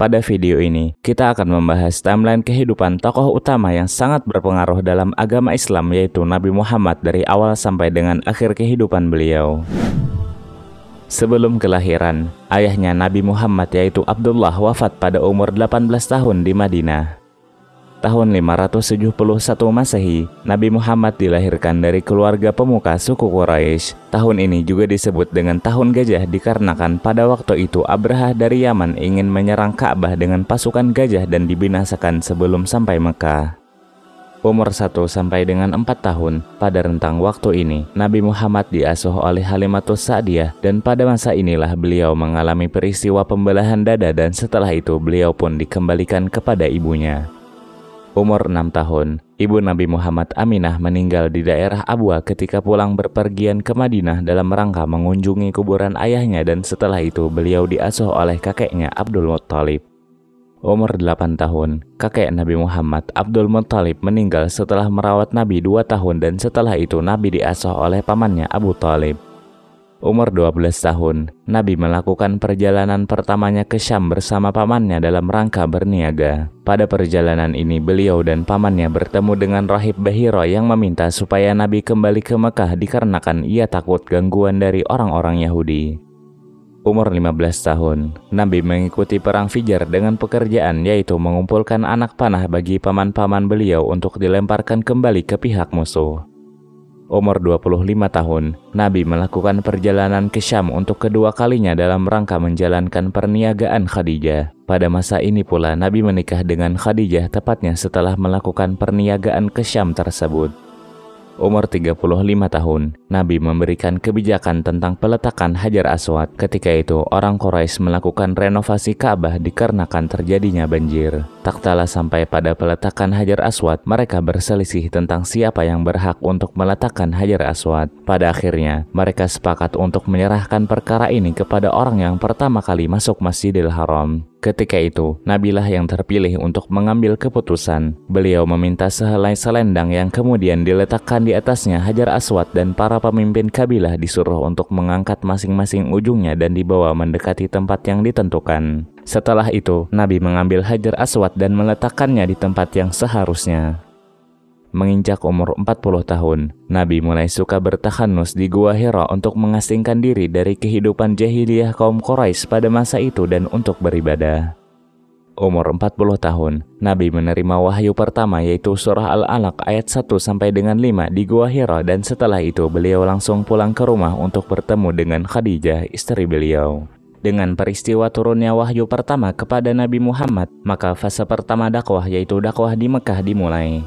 Pada video ini, kita akan membahas timeline kehidupan tokoh utama yang sangat berpengaruh dalam agama Islam yaitu Nabi Muhammad dari awal sampai dengan akhir kehidupan beliau. Sebelum kelahiran, ayahnya Nabi Muhammad yaitu Abdullah wafat pada umur 18 tahun di Madinah tahun 571 Masehi, Nabi Muhammad dilahirkan dari keluarga pemuka suku Quraisy. Tahun ini juga disebut dengan Tahun Gajah dikarenakan pada waktu itu Abraha dari Yaman ingin menyerang Ka'bah dengan pasukan gajah dan dibinasakan sebelum sampai Mekah. Umur 1 sampai dengan 4 tahun, pada rentang waktu ini, Nabi Muhammad diasuh oleh Halimatus Sa'diyah dan pada masa inilah beliau mengalami peristiwa pembelahan dada dan setelah itu beliau pun dikembalikan kepada ibunya. Umur 6 tahun, ibu Nabi Muhammad Aminah meninggal di daerah Abwa ketika pulang berpergian ke Madinah dalam rangka mengunjungi kuburan ayahnya dan setelah itu beliau diasuh oleh kakeknya Abdul Muttalib. Umur 8 tahun, kakek Nabi Muhammad Abdul Muttalib meninggal setelah merawat Nabi 2 tahun dan setelah itu Nabi diasuh oleh pamannya Abu Talib. Umur 12 tahun, Nabi melakukan perjalanan pertamanya ke Syam bersama pamannya dalam rangka berniaga. Pada perjalanan ini, beliau dan pamannya bertemu dengan rahib Bahiro yang meminta supaya Nabi kembali ke Mekah dikarenakan ia takut gangguan dari orang-orang Yahudi umur 15 tahun. Nabi mengikuti perang Fijar dengan pekerjaan yaitu mengumpulkan anak panah bagi paman-paman beliau untuk dilemparkan kembali ke pihak musuh umur 25 tahun, Nabi melakukan perjalanan ke Syam untuk kedua kalinya dalam rangka menjalankan perniagaan Khadijah. Pada masa ini pula Nabi menikah dengan Khadijah tepatnya setelah melakukan perniagaan ke Syam tersebut umur 35 tahun, Nabi memberikan kebijakan tentang peletakan Hajar Aswad. Ketika itu, orang Quraisy melakukan renovasi Ka'bah dikarenakan terjadinya banjir. Tak kalah sampai pada peletakan Hajar Aswad, mereka berselisih tentang siapa yang berhak untuk meletakkan Hajar Aswad. Pada akhirnya, mereka sepakat untuk menyerahkan perkara ini kepada orang yang pertama kali masuk Masjidil Haram. Ketika itu, Nabilah yang terpilih untuk mengambil keputusan. Beliau meminta sehelai selendang yang kemudian diletakkan di atasnya Hajar Aswad dan para pemimpin kabilah disuruh untuk mengangkat masing-masing ujungnya dan dibawa mendekati tempat yang ditentukan. Setelah itu, Nabi mengambil Hajar Aswad dan meletakkannya di tempat yang seharusnya. Menginjak umur 40 tahun, Nabi mulai suka bertahanus di Gua Hira untuk mengasingkan diri dari kehidupan jahiliyah kaum Quraisy pada masa itu dan untuk beribadah. Umur 40 tahun, Nabi menerima wahyu pertama yaitu surah Al-Alaq ayat 1 sampai dengan 5 di Gua Hira dan setelah itu beliau langsung pulang ke rumah untuk bertemu dengan Khadijah istri beliau. Dengan peristiwa turunnya wahyu pertama kepada Nabi Muhammad, maka fase pertama dakwah yaitu dakwah di Mekah dimulai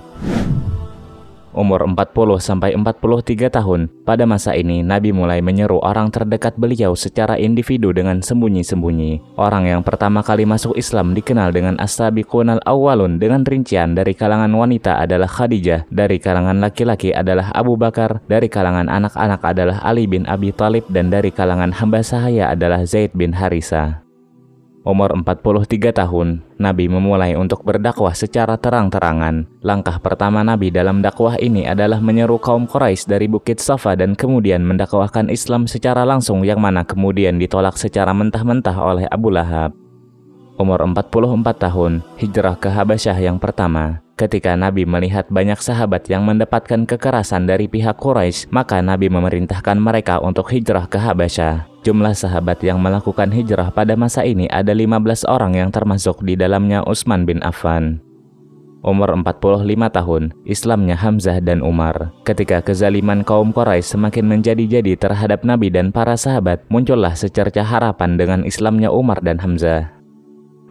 umur 40 sampai 43 tahun. Pada masa ini, Nabi mulai menyeru orang terdekat beliau secara individu dengan sembunyi-sembunyi. Orang yang pertama kali masuk Islam dikenal dengan As-Sabiqun al-Awwalun dengan rincian dari kalangan wanita adalah Khadijah, dari kalangan laki-laki adalah Abu Bakar, dari kalangan anak-anak adalah Ali bin Abi Thalib dan dari kalangan hamba sahaya adalah Zaid bin Harisa. Umur 43 tahun, Nabi memulai untuk berdakwah secara terang-terangan. Langkah pertama Nabi dalam dakwah ini adalah menyeru kaum Quraisy dari Bukit Safa dan kemudian mendakwahkan Islam secara langsung yang mana kemudian ditolak secara mentah-mentah oleh Abu Lahab. Umur 44 tahun, hijrah ke Habasyah yang pertama. Ketika Nabi melihat banyak sahabat yang mendapatkan kekerasan dari pihak Quraisy, maka Nabi memerintahkan mereka untuk hijrah ke Habasyah. Jumlah sahabat yang melakukan hijrah pada masa ini ada 15 orang yang termasuk di dalamnya Utsman bin Affan. Umur 45 tahun, Islamnya Hamzah dan Umar. Ketika kezaliman kaum Quraisy semakin menjadi-jadi terhadap Nabi dan para sahabat, muncullah secerca harapan dengan Islamnya Umar dan Hamzah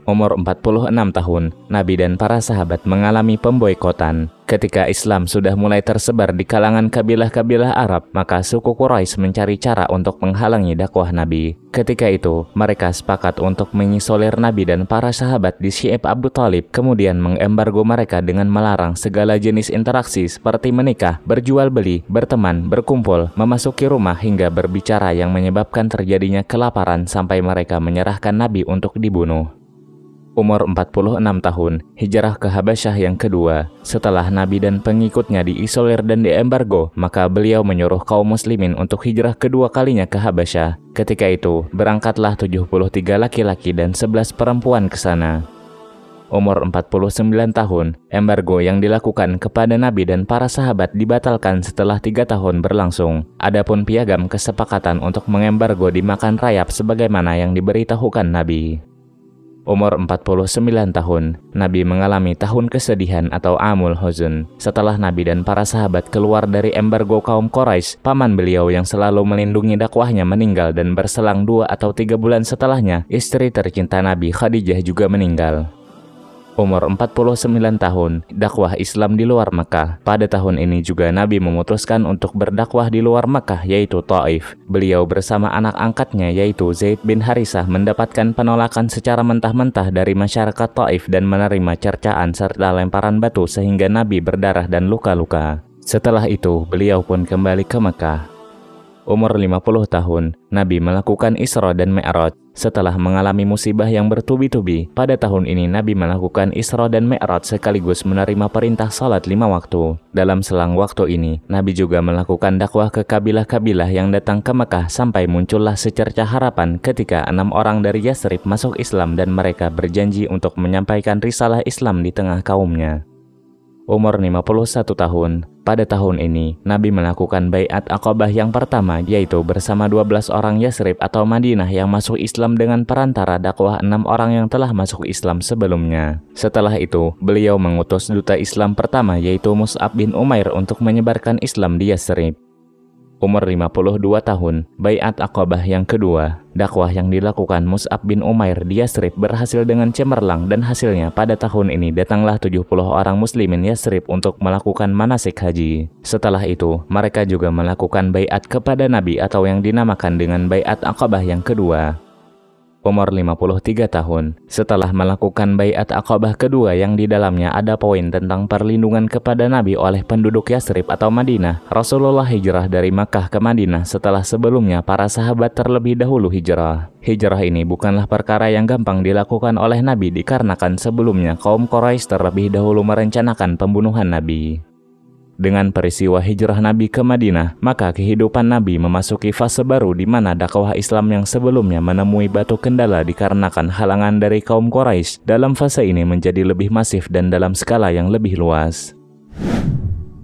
umur 46 tahun, Nabi dan para sahabat mengalami pemboikotan. Ketika Islam sudah mulai tersebar di kalangan kabilah-kabilah Arab, maka suku Quraisy mencari cara untuk menghalangi dakwah Nabi. Ketika itu, mereka sepakat untuk mengisolir Nabi dan para sahabat di Syi'ib Abu Talib, kemudian mengembargo mereka dengan melarang segala jenis interaksi seperti menikah, berjual beli, berteman, berkumpul, memasuki rumah hingga berbicara yang menyebabkan terjadinya kelaparan sampai mereka menyerahkan Nabi untuk dibunuh umur 46 tahun, hijrah ke Habasyah yang kedua. Setelah Nabi dan pengikutnya diisolir dan diembargo, maka beliau menyuruh kaum muslimin untuk hijrah kedua kalinya ke Habasyah. Ketika itu, berangkatlah 73 laki-laki dan 11 perempuan ke sana. Umur 49 tahun, embargo yang dilakukan kepada Nabi dan para sahabat dibatalkan setelah tiga tahun berlangsung. Adapun piagam kesepakatan untuk mengembargo dimakan rayap sebagaimana yang diberitahukan Nabi. Umur 49 tahun, Nabi mengalami tahun kesedihan atau Amul Huzun. Setelah Nabi dan para sahabat keluar dari embargo kaum Quraisy, paman beliau yang selalu melindungi dakwahnya meninggal dan berselang dua atau tiga bulan setelahnya, istri tercinta Nabi Khadijah juga meninggal umur 49 tahun, dakwah Islam di luar Mekah. Pada tahun ini juga Nabi memutuskan untuk berdakwah di luar Mekah yaitu Taif. Beliau bersama anak angkatnya yaitu Zaid bin Harisah mendapatkan penolakan secara mentah-mentah dari masyarakat Taif dan menerima cercaan serta lemparan batu sehingga Nabi berdarah dan luka-luka. Setelah itu, beliau pun kembali ke Mekah. Umur 50 tahun, Nabi melakukan Isra dan Mi'raj setelah mengalami musibah yang bertubi-tubi, pada tahun ini Nabi melakukan Isra dan Mi'raj sekaligus menerima perintah salat lima waktu. Dalam selang waktu ini, Nabi juga melakukan dakwah ke kabilah-kabilah yang datang ke Mekah sampai muncullah secerca harapan ketika enam orang dari Yasrib masuk Islam dan mereka berjanji untuk menyampaikan risalah Islam di tengah kaumnya umur 51 tahun. Pada tahun ini, Nabi melakukan bayat akobah yang pertama yaitu bersama 12 orang Yasrib atau Madinah yang masuk Islam dengan perantara dakwah enam orang yang telah masuk Islam sebelumnya. Setelah itu, beliau mengutus duta Islam pertama yaitu Mus'ab bin Umair untuk menyebarkan Islam di Yasrib umur 52 tahun, Bayat Aqabah yang kedua. Dakwah yang dilakukan Mus'ab bin Umair di Yasrib berhasil dengan cemerlang dan hasilnya pada tahun ini datanglah 70 orang muslimin Yasrib untuk melakukan manasik haji. Setelah itu, mereka juga melakukan bayat kepada Nabi atau yang dinamakan dengan Bayat Aqabah yang kedua umur 53 tahun, setelah melakukan bayat akobah kedua yang di dalamnya ada poin tentang perlindungan kepada Nabi oleh penduduk Yasrib atau Madinah. Rasulullah hijrah dari Makkah ke Madinah setelah sebelumnya para sahabat terlebih dahulu hijrah. Hijrah ini bukanlah perkara yang gampang dilakukan oleh Nabi dikarenakan sebelumnya kaum Quraisy terlebih dahulu merencanakan pembunuhan Nabi. Dengan peristiwa hijrah Nabi ke Madinah, maka kehidupan Nabi memasuki fase baru di mana dakwah Islam yang sebelumnya menemui batu kendala dikarenakan halangan dari kaum Quraisy dalam fase ini menjadi lebih masif dan dalam skala yang lebih luas.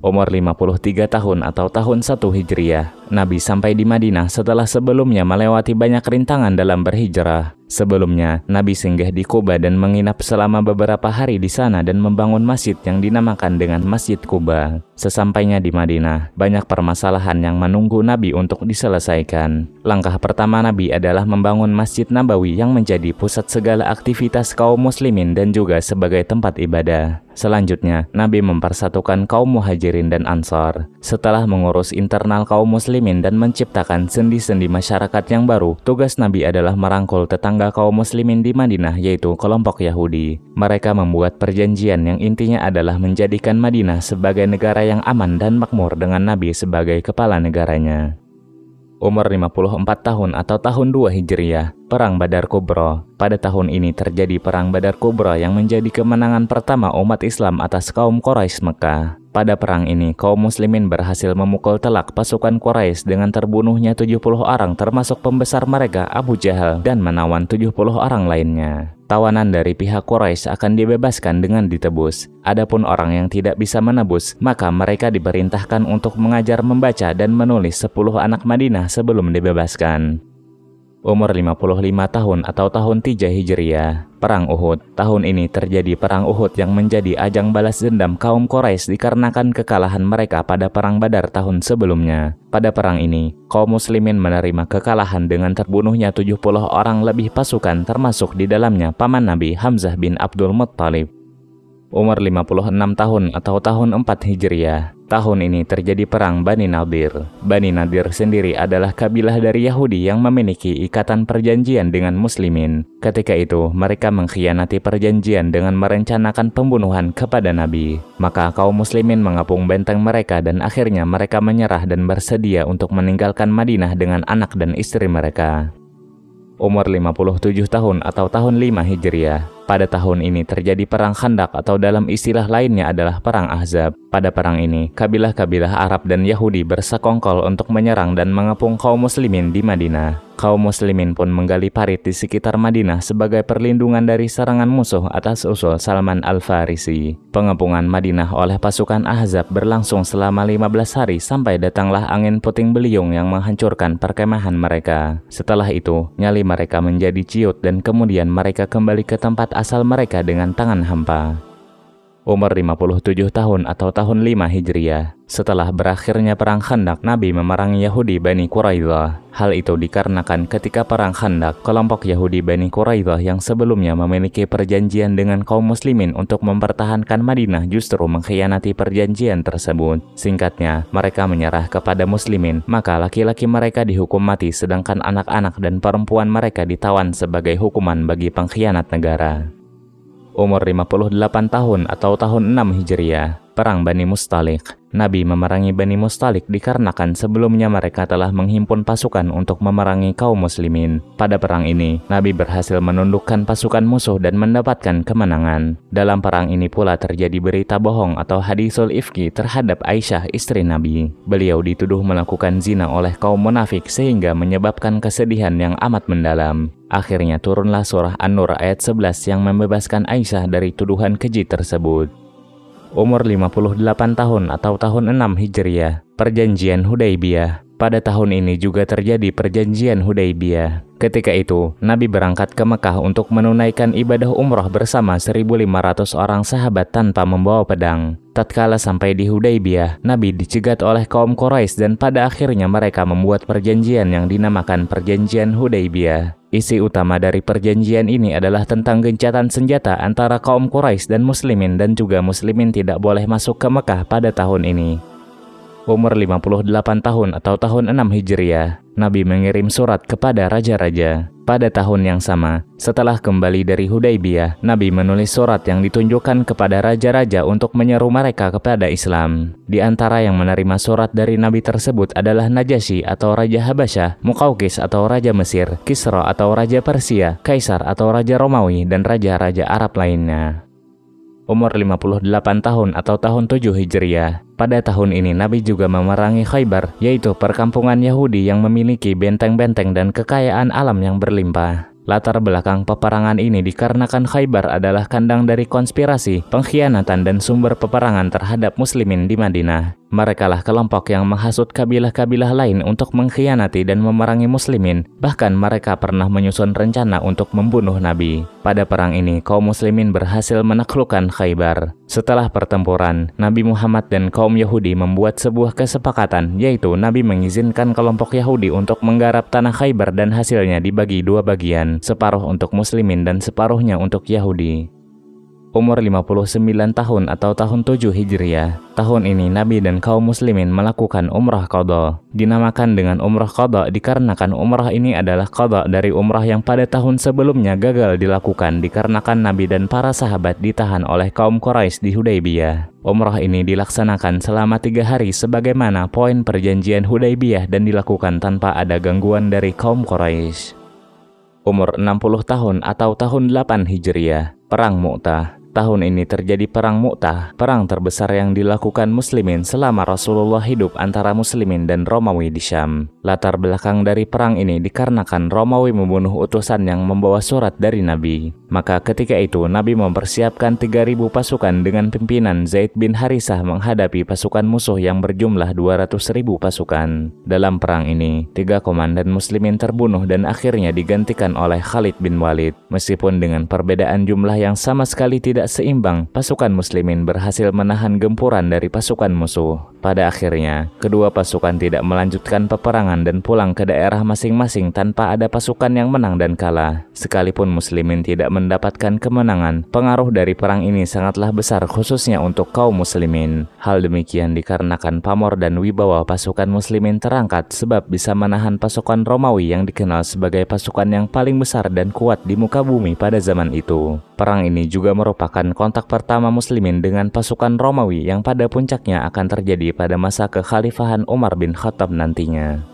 Umur 53 tahun atau tahun 1 Hijriah, Nabi sampai di Madinah setelah sebelumnya melewati banyak rintangan dalam berhijrah. Sebelumnya, Nabi singgah di Kuba dan menginap selama beberapa hari di sana dan membangun masjid yang dinamakan dengan Masjid Kuba. Sesampainya di Madinah, banyak permasalahan yang menunggu Nabi untuk diselesaikan. Langkah pertama Nabi adalah membangun Masjid Nabawi yang menjadi pusat segala aktivitas kaum muslimin dan juga sebagai tempat ibadah. Selanjutnya, Nabi mempersatukan kaum muhajirin dan ansar. Setelah mengurus internal kaum muslimin dan menciptakan sendi-sendi masyarakat yang baru, tugas Nabi adalah merangkul tetangga tetangga kaum muslimin di Madinah yaitu kelompok Yahudi. Mereka membuat perjanjian yang intinya adalah menjadikan Madinah sebagai negara yang aman dan makmur dengan Nabi sebagai kepala negaranya umur 54 tahun atau tahun 2 Hijriah, Perang Badar Kubro. Pada tahun ini terjadi Perang Badar Kubro yang menjadi kemenangan pertama umat Islam atas kaum Quraisy Mekah. Pada perang ini, kaum muslimin berhasil memukul telak pasukan Quraisy dengan terbunuhnya 70 orang termasuk pembesar mereka Abu Jahal dan menawan 70 orang lainnya tawanan dari pihak Quraisy akan dibebaskan dengan ditebus. Adapun orang yang tidak bisa menebus, maka mereka diperintahkan untuk mengajar membaca dan menulis 10 anak Madinah sebelum dibebaskan umur 55 tahun atau tahun 3 Hijriah. Perang Uhud Tahun ini terjadi Perang Uhud yang menjadi ajang balas dendam kaum Quraisy dikarenakan kekalahan mereka pada Perang Badar tahun sebelumnya. Pada perang ini, kaum muslimin menerima kekalahan dengan terbunuhnya 70 orang lebih pasukan termasuk di dalamnya paman Nabi Hamzah bin Abdul Muttalib. Umur 56 tahun atau tahun 4 Hijriah Tahun ini terjadi perang Bani Nadir. Bani Nadir sendiri adalah kabilah dari Yahudi yang memiliki ikatan perjanjian dengan muslimin. Ketika itu, mereka mengkhianati perjanjian dengan merencanakan pembunuhan kepada Nabi. Maka kaum muslimin mengapung benteng mereka dan akhirnya mereka menyerah dan bersedia untuk meninggalkan Madinah dengan anak dan istri mereka. Umur 57 tahun atau tahun 5 Hijriah, pada tahun ini terjadi perang Khandak atau dalam istilah lainnya adalah perang Ahzab. Pada perang ini, kabilah-kabilah Arab dan Yahudi bersekongkol untuk menyerang dan mengepung kaum muslimin di Madinah. Kaum muslimin pun menggali parit di sekitar Madinah sebagai perlindungan dari serangan musuh atas usul Salman Al-Farisi. Pengepungan Madinah oleh pasukan Ahzab berlangsung selama 15 hari sampai datanglah angin puting beliung yang menghancurkan perkemahan mereka. Setelah itu, nyali mereka menjadi ciut dan kemudian mereka kembali ke tempat asal mereka dengan tangan hampa umur 57 tahun atau tahun 5 Hijriah. Setelah berakhirnya Perang Khandak, Nabi memerangi Yahudi Bani Quraidah. Hal itu dikarenakan ketika Perang Khandak, kelompok Yahudi Bani Quraidah yang sebelumnya memiliki perjanjian dengan kaum muslimin untuk mempertahankan Madinah justru mengkhianati perjanjian tersebut. Singkatnya, mereka menyerah kepada muslimin, maka laki-laki mereka dihukum mati sedangkan anak-anak dan perempuan mereka ditawan sebagai hukuman bagi pengkhianat negara umur 58 tahun atau tahun 6 Hijriah. Perang Bani Mustalik Nabi memerangi Bani Mustalik dikarenakan sebelumnya mereka telah menghimpun pasukan untuk memerangi kaum muslimin. Pada perang ini, Nabi berhasil menundukkan pasukan musuh dan mendapatkan kemenangan. Dalam perang ini pula terjadi berita bohong atau hadisul ifki terhadap Aisyah istri Nabi. Beliau dituduh melakukan zina oleh kaum munafik sehingga menyebabkan kesedihan yang amat mendalam. Akhirnya turunlah surah An-Nur ayat 11 yang membebaskan Aisyah dari tuduhan keji tersebut umur 58 tahun atau tahun 6 Hijriah, perjanjian Hudaibiyah. Pada tahun ini juga terjadi perjanjian Hudaibiyah. Ketika itu, Nabi berangkat ke Mekah untuk menunaikan ibadah umroh bersama 1.500 orang sahabat tanpa membawa pedang. Tatkala sampai di Hudaybiyah, Nabi dicegat oleh kaum Quraisy dan pada akhirnya mereka membuat perjanjian yang dinamakan Perjanjian Hudaybiyah. Isi utama dari perjanjian ini adalah tentang gencatan senjata antara kaum Quraisy dan muslimin dan juga muslimin tidak boleh masuk ke Mekah pada tahun ini umur 58 tahun atau tahun 6 Hijriah, Nabi mengirim surat kepada raja-raja. Pada tahun yang sama, setelah kembali dari Hudaybiyah, Nabi menulis surat yang ditunjukkan kepada raja-raja untuk menyeru mereka kepada Islam. Di antara yang menerima surat dari Nabi tersebut adalah Najasyi atau Raja Habasyah, Mukaukis atau Raja Mesir, Kisra atau Raja Persia, Kaisar atau Raja Romawi, dan raja-raja Arab lainnya umur 58 tahun atau tahun 7 Hijriah. Pada tahun ini Nabi juga memerangi Khaybar, yaitu perkampungan Yahudi yang memiliki benteng-benteng dan kekayaan alam yang berlimpah. Latar belakang peperangan ini dikarenakan Khaybar adalah kandang dari konspirasi, pengkhianatan, dan sumber peperangan terhadap muslimin di Madinah. Merekalah kelompok yang menghasut kabilah-kabilah lain untuk mengkhianati dan memerangi muslimin, bahkan mereka pernah menyusun rencana untuk membunuh Nabi. Pada perang ini, kaum muslimin berhasil menaklukkan Khaybar. Setelah pertempuran, Nabi Muhammad dan kaum Yahudi membuat sebuah kesepakatan, yaitu Nabi mengizinkan kelompok Yahudi untuk menggarap tanah Khaybar dan hasilnya dibagi dua bagian, separuh untuk muslimin dan separuhnya untuk Yahudi umur 59 tahun atau tahun 7 Hijriah. Tahun ini Nabi dan kaum muslimin melakukan umrah qadha. Dinamakan dengan umrah qadha dikarenakan umrah ini adalah qadha dari umrah yang pada tahun sebelumnya gagal dilakukan dikarenakan Nabi dan para sahabat ditahan oleh kaum Quraisy di Hudaybiyah. Umrah ini dilaksanakan selama tiga hari sebagaimana poin perjanjian Hudaybiyah dan dilakukan tanpa ada gangguan dari kaum Quraisy. Umur 60 tahun atau tahun 8 Hijriah, Perang Mu'tah tahun ini terjadi perang Mu'tah, perang terbesar yang dilakukan muslimin selama Rasulullah hidup antara muslimin dan Romawi di Syam. Latar belakang dari perang ini dikarenakan Romawi membunuh utusan yang membawa surat dari Nabi. Maka ketika itu Nabi mempersiapkan 3000 pasukan dengan pimpinan Zaid bin Harisah menghadapi pasukan musuh yang berjumlah 200.000 pasukan. Dalam perang ini, tiga komandan muslimin terbunuh dan akhirnya digantikan oleh Khalid bin Walid. Meskipun dengan perbedaan jumlah yang sama sekali tidak seimbang, pasukan muslimin berhasil menahan gempuran dari pasukan musuh. Pada akhirnya, kedua pasukan tidak melanjutkan peperangan dan pulang ke daerah masing-masing tanpa ada pasukan yang menang dan kalah. Sekalipun muslimin tidak mendapatkan kemenangan, pengaruh dari perang ini sangatlah besar khususnya untuk kaum muslimin. Hal demikian dikarenakan pamor dan wibawa pasukan muslimin terangkat sebab bisa menahan pasukan Romawi yang dikenal sebagai pasukan yang paling besar dan kuat di muka bumi pada zaman itu. Perang ini juga merupakan merupakan kontak pertama muslimin dengan pasukan Romawi yang pada puncaknya akan terjadi pada masa kekhalifahan Umar bin Khattab nantinya.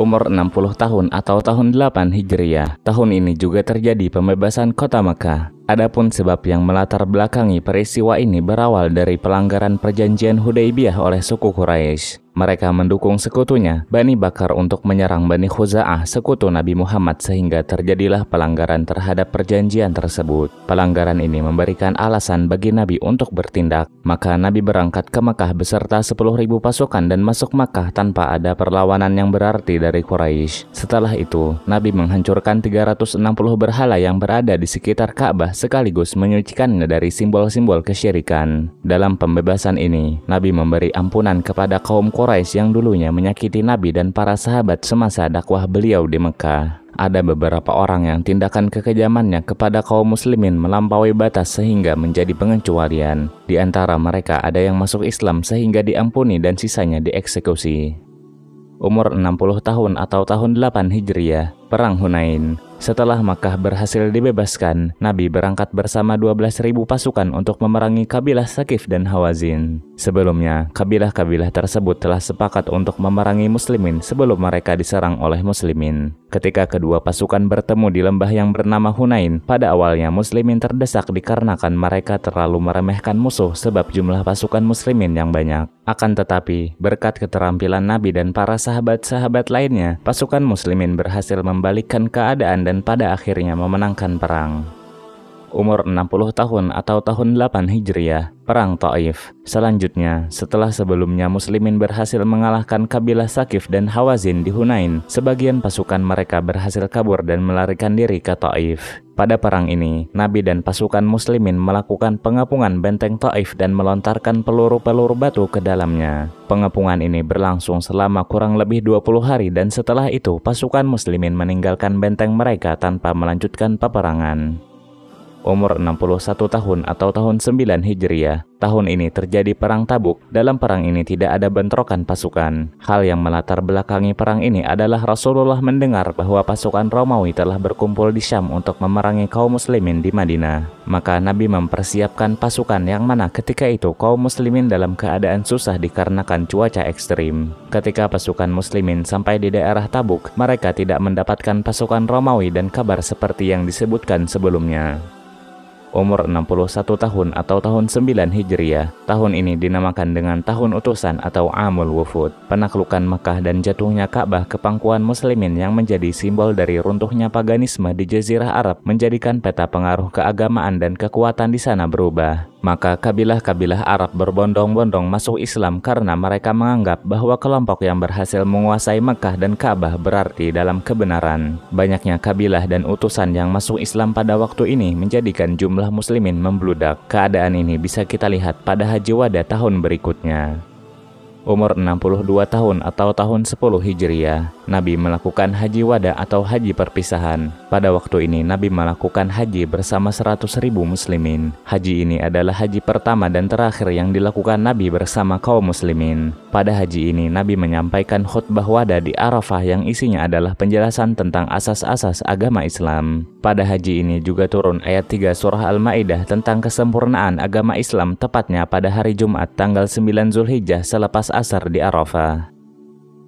Umur 60 tahun atau tahun 8 Hijriah, tahun ini juga terjadi pembebasan kota Mekah. Adapun sebab yang melatar belakangi peristiwa ini berawal dari pelanggaran perjanjian Hudaybiyah oleh suku Quraisy. Mereka mendukung sekutunya, Bani Bakar untuk menyerang Bani Khuza'ah, sekutu Nabi Muhammad sehingga terjadilah pelanggaran terhadap perjanjian tersebut. Pelanggaran ini memberikan alasan bagi Nabi untuk bertindak. Maka Nabi berangkat ke Makkah beserta 10.000 pasukan dan masuk Makkah tanpa ada perlawanan yang berarti dari Quraisy. Setelah itu, Nabi menghancurkan 360 berhala yang berada di sekitar Ka'bah sekaligus menyucikannya dari simbol-simbol kesyirikan. Dalam pembebasan ini, Nabi memberi ampunan kepada kaum Quraisy yang dulunya menyakiti Nabi dan para sahabat semasa dakwah beliau di Mekah ada beberapa orang yang tindakan kekejamannya kepada kaum muslimin melampaui batas sehingga menjadi pengecualian. Di antara mereka ada yang masuk Islam sehingga diampuni dan sisanya dieksekusi. Umur 60 tahun atau tahun 8 Hijriah, Perang Hunain. Setelah Makkah berhasil dibebaskan, Nabi berangkat bersama 12.000 pasukan untuk memerangi kabilah Sakif dan Hawazin. Sebelumnya, kabilah-kabilah tersebut telah sepakat untuk memerangi muslimin sebelum mereka diserang oleh muslimin. Ketika kedua pasukan bertemu di lembah yang bernama Hunain, pada awalnya muslimin terdesak dikarenakan mereka terlalu meremehkan musuh sebab jumlah pasukan muslimin yang banyak. Akan tetapi, berkat keterampilan Nabi dan para sahabat-sahabat lainnya, pasukan muslimin berhasil membalikkan keadaan dan pada akhirnya memenangkan perang umur 60 tahun atau tahun 8 Hijriah, Perang Taif. Selanjutnya, setelah sebelumnya muslimin berhasil mengalahkan kabilah Sakif dan Hawazin di Hunain, sebagian pasukan mereka berhasil kabur dan melarikan diri ke Taif. Pada perang ini, Nabi dan pasukan muslimin melakukan pengepungan benteng Taif dan melontarkan peluru-peluru batu ke dalamnya. Pengepungan ini berlangsung selama kurang lebih 20 hari dan setelah itu pasukan muslimin meninggalkan benteng mereka tanpa melanjutkan peperangan umur 61 tahun atau tahun 9 Hijriah. Tahun ini terjadi Perang Tabuk. Dalam perang ini tidak ada bentrokan pasukan. Hal yang melatar belakangi perang ini adalah Rasulullah mendengar bahwa pasukan Romawi telah berkumpul di Syam untuk memerangi kaum muslimin di Madinah. Maka Nabi mempersiapkan pasukan yang mana ketika itu kaum muslimin dalam keadaan susah dikarenakan cuaca ekstrim. Ketika pasukan muslimin sampai di daerah Tabuk, mereka tidak mendapatkan pasukan Romawi dan kabar seperti yang disebutkan sebelumnya umur 61 tahun atau tahun 9 Hijriah. Tahun ini dinamakan dengan Tahun Utusan atau Amul Wufud. Penaklukan Mekah dan jatuhnya Ka'bah ke pangkuan muslimin yang menjadi simbol dari runtuhnya paganisme di Jazirah Arab menjadikan peta pengaruh keagamaan dan kekuatan di sana berubah. Maka kabilah-kabilah Arab berbondong-bondong masuk Islam karena mereka menganggap bahwa kelompok yang berhasil menguasai Mekah dan Ka'bah berarti dalam kebenaran. Banyaknya kabilah dan utusan yang masuk Islam pada waktu ini menjadikan jumlah muslimin membludak. Keadaan ini bisa kita lihat pada Haji Wada tahun berikutnya umur 62 tahun atau tahun 10 Hijriah, Nabi melakukan haji wada atau haji perpisahan. Pada waktu ini, Nabi melakukan haji bersama 100 ribu muslimin. Haji ini adalah haji pertama dan terakhir yang dilakukan Nabi bersama kaum muslimin. Pada haji ini, Nabi menyampaikan khutbah wada di Arafah yang isinya adalah penjelasan tentang asas-asas agama Islam. Pada haji ini juga turun ayat 3 surah Al-Ma'idah tentang kesempurnaan agama Islam tepatnya pada hari Jumat tanggal 9 Zulhijjah selepas asar di Arafah.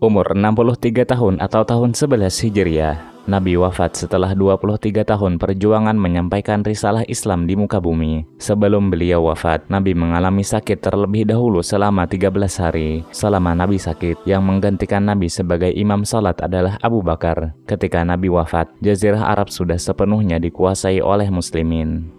Umur 63 tahun atau tahun 11 Hijriah, Nabi wafat setelah 23 tahun perjuangan menyampaikan risalah Islam di muka bumi. Sebelum beliau wafat, Nabi mengalami sakit terlebih dahulu selama 13 hari. Selama Nabi sakit, yang menggantikan Nabi sebagai imam salat adalah Abu Bakar. Ketika Nabi wafat, jazirah Arab sudah sepenuhnya dikuasai oleh muslimin.